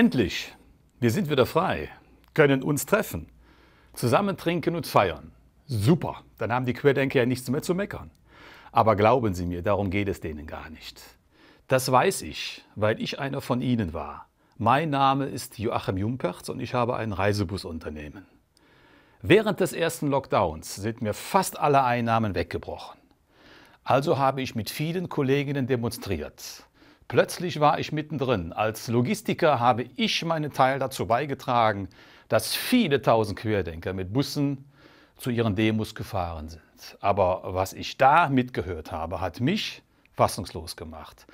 Endlich, wir sind wieder frei, können uns treffen, zusammen trinken und feiern. Super, dann haben die Querdenker ja nichts mehr zu meckern. Aber glauben Sie mir, darum geht es denen gar nicht. Das weiß ich, weil ich einer von Ihnen war. Mein Name ist Joachim Jumperz und ich habe ein Reisebusunternehmen. Während des ersten Lockdowns sind mir fast alle Einnahmen weggebrochen. Also habe ich mit vielen Kolleginnen demonstriert Plötzlich war ich mittendrin. Als Logistiker habe ich meinen Teil dazu beigetragen, dass viele tausend Querdenker mit Bussen zu ihren Demos gefahren sind. Aber was ich da mitgehört habe, hat mich fassungslos gemacht.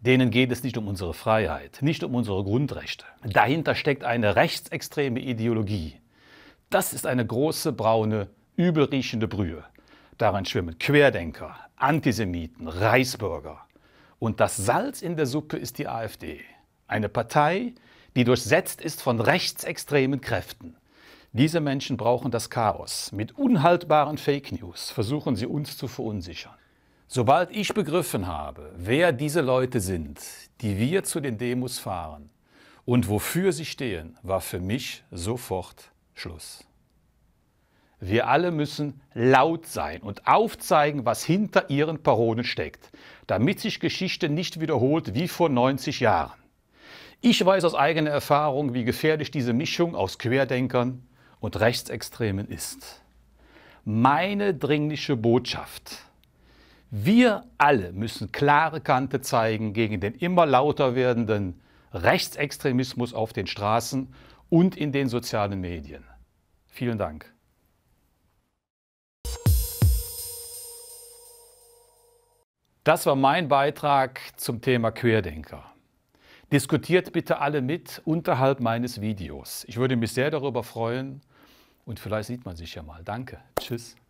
Denen geht es nicht um unsere Freiheit, nicht um unsere Grundrechte. Dahinter steckt eine rechtsextreme Ideologie. Das ist eine große, braune, übelriechende Brühe. Darin schwimmen Querdenker, Antisemiten, Reichsbürger. Und das Salz in der Suppe ist die AfD. Eine Partei, die durchsetzt ist von rechtsextremen Kräften. Diese Menschen brauchen das Chaos. Mit unhaltbaren Fake News versuchen sie uns zu verunsichern. Sobald ich begriffen habe, wer diese Leute sind, die wir zu den Demos fahren und wofür sie stehen, war für mich sofort Schluss. Wir alle müssen laut sein und aufzeigen, was hinter ihren Parolen steckt, damit sich Geschichte nicht wiederholt wie vor 90 Jahren. Ich weiß aus eigener Erfahrung, wie gefährlich diese Mischung aus Querdenkern und Rechtsextremen ist. Meine dringliche Botschaft. Wir alle müssen klare Kante zeigen gegen den immer lauter werdenden Rechtsextremismus auf den Straßen und in den sozialen Medien. Vielen Dank. Das war mein Beitrag zum Thema Querdenker. Diskutiert bitte alle mit unterhalb meines Videos. Ich würde mich sehr darüber freuen und vielleicht sieht man sich ja mal. Danke. Tschüss.